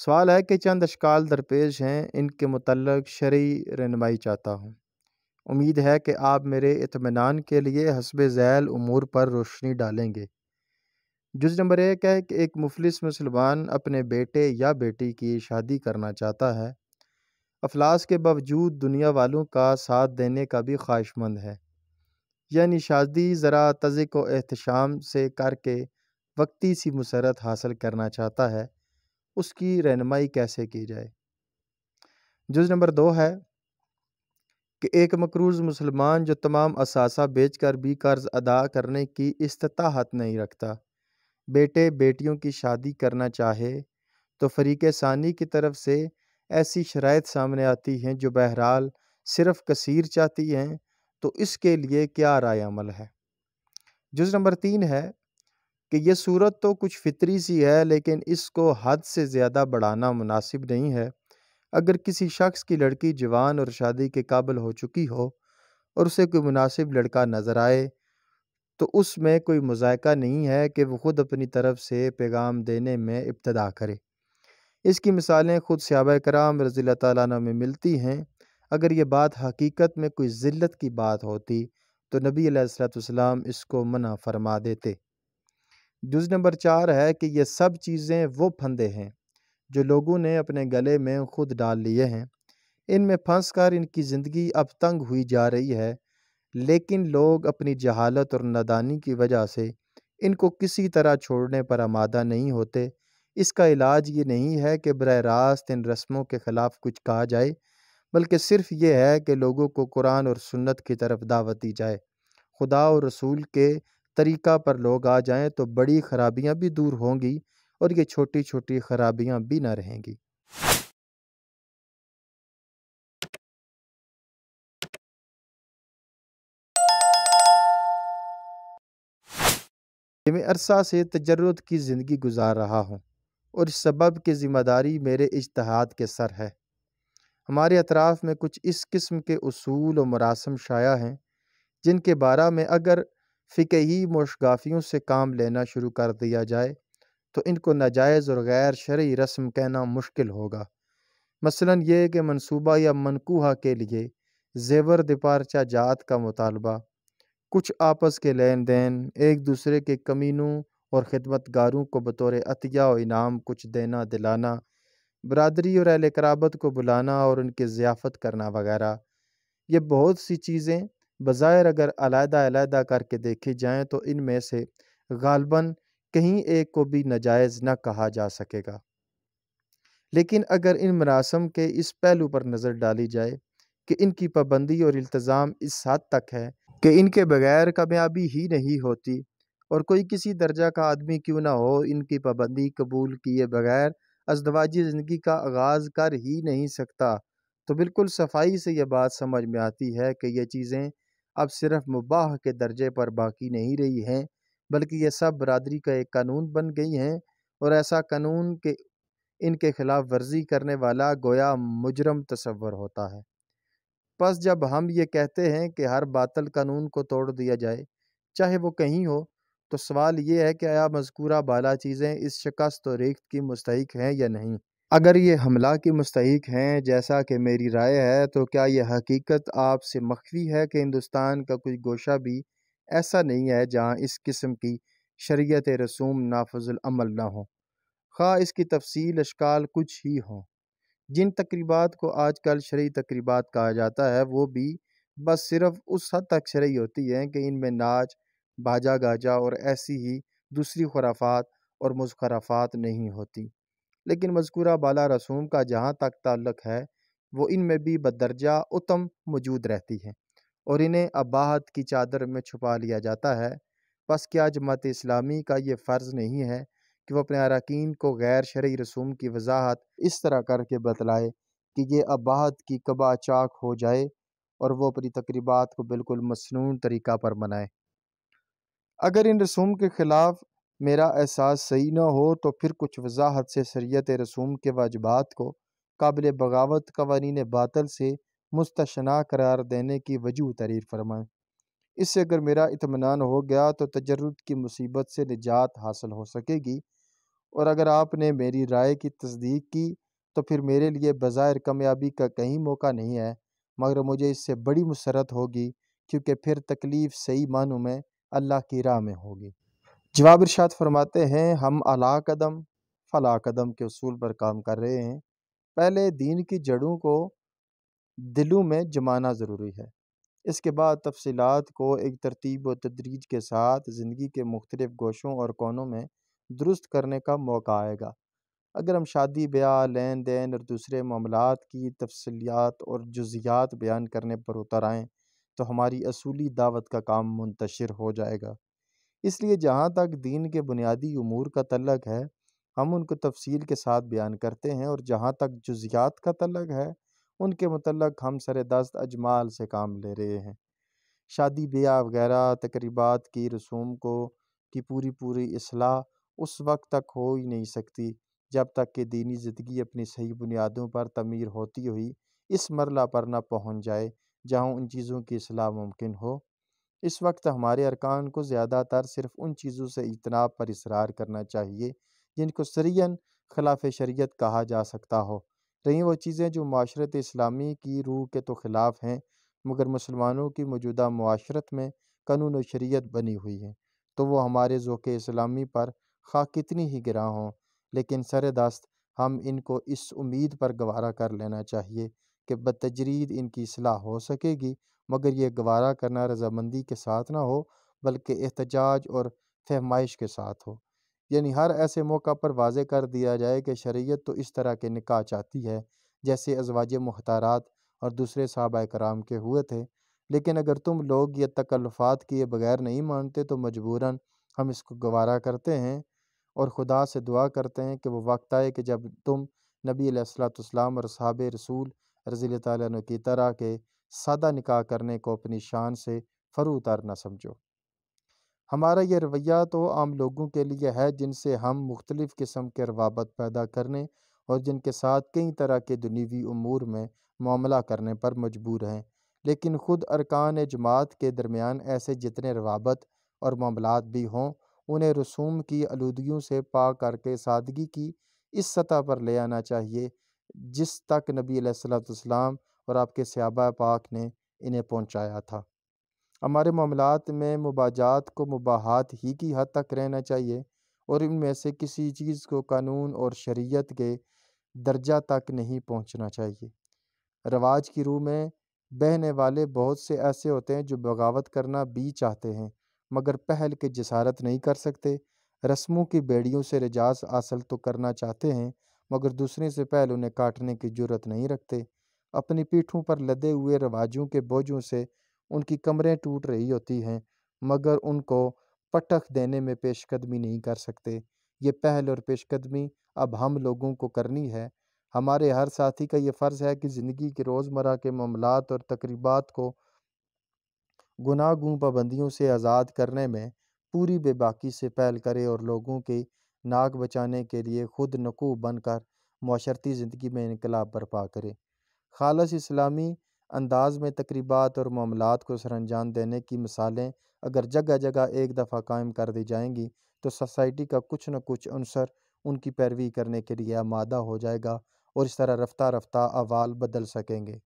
सवाल है कि चंद अशकाल दरपेश हैं इनके मतलब शरी रनमाई चाहता हूँ उम्मीद है कि आप मेरे इतमान के लिए हसब जैल अमूर पर रोशनी डालेंगे जुज नंबर एक है कि एक मुफलिस मुसलमान अपने बेटे या बेटी की शादी करना चाहता है अफलास के बावजूद दुनिया वालों का साथ देने का भी ख्वाहिशमंद है यानी शादी ज़रा तज़क व एहतशाम से करके वक्ती सी मसरत हासिल करना चाहता है उसकी रहनमाई कैसे की जाए जुज़ नंबर दो है कि एक मकरूज़ मुसलमान जो तमाम असासा बेच कर भी कर्ज़ अदा करने की इस्तात नहीं रखता बेटे बेटियों की शादी करना चाहे तो फरीक सानी की तरफ से ऐसी शरात सामने आती हैं जो बहरहाल सिर्फ कसीर चाहती हैं तो इसके लिए क्या राय अमल है जुज़ नंबर तीन है कि यह सूरत तो कुछ फितरी सी है लेकिन इसको हद से ज़्यादा बढ़ाना मुनासिब नहीं है अगर किसी शख्स की लड़की जवान और शादी के काबिल हो चुकी हो और उसे कोई मुनासिब लड़का नज़र आए तो उसमें कोई मज़ायका नहीं है कि वो ख़ुद अपनी तरफ से पैगाम देने में इब्तदा करे इसकी मिसालें ख़ुद सयाब कराम रज़ी ताली में मिलती हैं अगर ये बात हकीकत में कोई ज़िल्त की बात होती तो नबी सलाम इसको मना फरमा देते जुज़ नंबर चार है कि ये सब चीज़ें वो फंदे हैं जो लोगों ने अपने गले में खुद डाल लिए हैं इनमें फंस कर इनकी ज़िंदगी अब तंग हुई जा रही है लेकिन लोग अपनी जहालत और नदानी की वजह से इनको किसी तरह छोड़ने पर आमादा नहीं होते इसका इलाज ये नहीं है कि बर रास्त इन रस्मों के ख़िलाफ़ कुछ कहा जाए बल्कि सिर्फ़ ये है कि लोगों को कुरान और सुन्नत की तरफ दावत दी जाए खुदा और रसूल के तरीक़ा पर लोग आ जाएं तो बड़ी ख़राबियां भी दूर होंगी और ये छोटी छोटी ख़राबियां भी ना रहेंगी मैं अरसा से तजर्रद की ज़िंदगी गुजार रहा हूँ और इस सबब की ज़िम्मेदारी मेरे इजतहाद के सर है हमारे अतराफ़ में कुछ इस किस्म के असूल और मरासम शाया हैं जिनके बारे में अगर ही मोशगाफियों से काम लेना शुरू कर दिया जाए तो इनको नाजायज़ और गैर शर्य रस्म कहना मुश्किल होगा मसलन ये कि मनसूबा या मनकूहा के लिए जेवर दिपारचा जात का मुतालबा कुछ आपस के लेन देन एक दूसरे के कमीनों और गारों को बतौर अतिया और इनाम कुछ देना दिलाना बरदरी और अहल कराबत को बुलाना और उनकी ज़ियाफ़त करना वगैरह ये बहुत सी चीज़ें बज़ाहिर अगर अलहदा अलहदा करके देखी जाएँ तो इनमें से गालबन कहीं एक को भी नजायज न कहा जा सकेगा लेकिन अगर इन मरासम के इस पहलू पर नज़र डाली जाए कि इनकी पाबंदी और इल्तज़ाम इस हद तक है कि इनके बगैर कामयाबी ही नहीं होती और कोई किसी दर्जा का आदमी क्यों ना हो इनकी पाबंदी कबूल किए बगैर अजदवाजी ज़िंदगी का आगाज़ कर ही नहीं सकता तो बिल्कुल सफाई से यह बात समझ में आती है कि ये चीज़ें अब सिर्फ मुबाह के दर्जे पर बाकी नहीं रही हैं बल्कि ये सब बरदरी का एक कानून बन गई हैं और ऐसा कानून के इनके खिलाफ वर्जी करने वाला गोया मुजरम तस्वर होता है बस जब हम ये कहते हैं कि हर बातल कानून को तोड़ दिया जाए चाहे वो कहीं हो तो सवाल ये है कि आया मजकूरा बाला चीज़ें इस शिकस्त और रेख की मुस्तक हैं या नहीं अगर ये हमला के मुस्तक हैं जैसा कि मेरी राय है तो क्या यह हकीकत आपसे मख्फी है कि हिंदुस्तान का कोई गोशा भी ऐसा नहीं है जहाँ इस किस्म की शरीत रसूम नाफजुलमल ना हो खा इसकी तफसील अशकाल कुछ ही हों जिन तकरीबा को आज कल शरी तकरीबा कहा जाता है वो भी बस सिर्फ उस हद तक शरी होती हैं कि इनमें नाच बाजा गाजा और ऐसी ही दूसरी खुराफात और मुस्खराफात नहीं होती लेकिन मजकूरा बाला रसूम का जहाँ तक ताल्लुक़ है वो इनमें भी बदरजा उत्तम मौजूद रहती है और इन्हें अबाहत की चादर में छुपा लिया जाता है बस क्या जमात इस्लामी का ये फ़र्ज़ नहीं है कि वह अपने अरकान को गैर शर्य रसूम की वजाहत इस तरह करके बतलाए कि ये अबाहत की कबा चाक हो जाए और वह अपनी तकरीबा को बिल्कुल मसनू तरीक़ा पर मनाए अगर इन रसूम के ख़िलाफ़ मेरा एहसास सही ना हो तो फिर कुछ वजाहत से शरीत रसूम के वाजबात को काबिल बगावत कवानीन बातल से मुस्तना करार देने की वजू तरीर फरमाएँ इससे अगर मेरा इतमान हो गया तो तजर्द की मुसीबत से निजात हासिल हो सकेगी और अगर आपने मेरी राय की तस्दीक की तो फिर मेरे लिए बज़ाहिर कामयाबी का कहीं मौका नहीं है मगर मुझे इससे बड़ी मुसरत होगी क्योंकि फिर तकलीफ़ सही मानों में अल्लाह की राह में होगी जवाब इरशाद फरमाते हैं हम अला कदम फला कदम के असूल पर काम कर रहे हैं पहले दीन की जड़ों को दिलों में जमाना ज़रूरी है इसके बाद तफसीत को एक तरतीब व तदरीज के साथ ज़िंदगी के मुख्तलिफ़ गोशों और कोनों में दुरुस्त करने का मौका आएगा अगर हम शादी ब्याह लेन देन और दूसरे मामलों की तफसलियात और जुजियात बयान करने पर उतर आएँ तो हमारी असूली दावत का काम मुंतशर हो जाएगा इसलिए जहाँ तक दीन के बुनियादी अमूर का तलग है हम उनको तफसील के साथ बयान करते हैं और जहाँ तक जुजियात का तलग है उनके मतलब हम सर दस्त अजमाल से काम ले रहे हैं शादी ब्याह वगैरह तकरीबा की रसूम को की पूरी पूरी असलाह उस वक्त तक हो ही नहीं सकती जब तक कि दीनी ज़िंदगी अपनी सही बुनियादों पर तमीर होती हुई इस मरला पर ना पहुँच जाए जहाँ उन चीज़ों की असलाह मुमकिन हो इस वक्त हमारे अरकान को ज़्यादातर सिर्फ उन चीज़ों से इजतनाब पर इसरार करना चाहिए जिनको सरीन खिलाफ शरीयत कहा जा सकता हो रही वो चीज़ें जो माशरत इस्लामी की रूह के तो खिलाफ हैं मगर मुसलमानों की मौजूदा माशरत में कानून शरीत शरीयत बनी हुई है तो वो हमारे ओक़ इस्लामी पर खा कितनी ही गिरा हों लेकिन सर दस्त हम इनको इस उम्मीद पर गवारा कर लेना चाहिए कि बदतजरीद इनकी असलाह हो सकेगी मगर ये गवारा करना रजामंदी के साथ ना हो बल्कि एहतजाज और फहमाइश के साथ हो यानी हर ऐसे मौका पर वाज कर दिया जाए कि शरीयत तो इस तरह के निकाह चाहती है जैसे अजवाज मुख्तारात और दूसरे साहबा कराम के हुए थे लेकिन अगर तुम लोग ये तकल्लफ़ात किए बगैर नहीं मानते तो मजबूरन हम इसको गवारा करते हैं और ख़ुदा से दुआ करते हैं कि वो वक्त आए कि जब तुम नबी सलाम और साहब रसूल रजील तु की तरह के सादा निकाह करने को अपनी शान से फरू उतार समझो हमारा ये रवैया तो आम लोगों के लिए है जिनसे हम मुख्तलिफ़ किस्म के रवाबत पैदा करने और जिनके साथ कई तरह के दुनीवी अमूर में मामला करने पर मजबूर हैं लेकिन ख़ुद अरकान जमात के दरमियान ऐसे जितने रवाबत और मामलात भी हों उन्हें रसूम की आलूदगियों से पा करके सादगी की इस सतह पर ले आना चाहिए जिस तक नबी सलाम और आपके सयाबा पाक ने इन्हें पहुँचाया था हमारे मामलात में मुबाजात को मुबाहत ही की हद तक रहना चाहिए और इनमें से किसी चीज़ को कानून और शरीयत के दर्जा तक नहीं पहुंचना चाहिए रवाज की रूह में बहने वाले बहुत से ऐसे होते हैं जो बगावत करना भी चाहते हैं मगर पहल के जसारत नहीं कर सकते रस्मों की बेड़ियों से रजाज हासिल तो करना चाहते हैं मगर दूसरे से पहल उन्हें काटने की जरूरत नहीं रखते अपनी पीठों पर लदे हुए रवाजों के बोझों से उनकी कमरें टूट रही होती हैं मगर उनको पटख देने में पेशकदमी नहीं कर सकते ये पहल और पेशकदमी अब हम लोगों को करनी है हमारे हर साथी का ये फ़र्ज़ है कि ज़िंदगी के रोज़मर्रा के मामलों और तकरीबात को गुनाहगू पाबंदियों से आज़ाद करने में पूरी बेबाकी से पहल करे और लोगों की नाक बचाने के लिए खुद नकू बनकर माशरती ज़िंदगी में इनकलाब बर्पा करे खालस इस्लामी अंदाज में तकरीबात और मामलों को सर अंजाम देने की मिसालें अगर जगह जगह एक दफ़ा कायम कर दी जाएंगी तो सोसाइटी का कुछ न कुछ अनसर उनकी पैरवी करने के लिए आमादा हो जाएगा और इस तरह रफ्तार रफ्तार अवाल बदल सकेंगे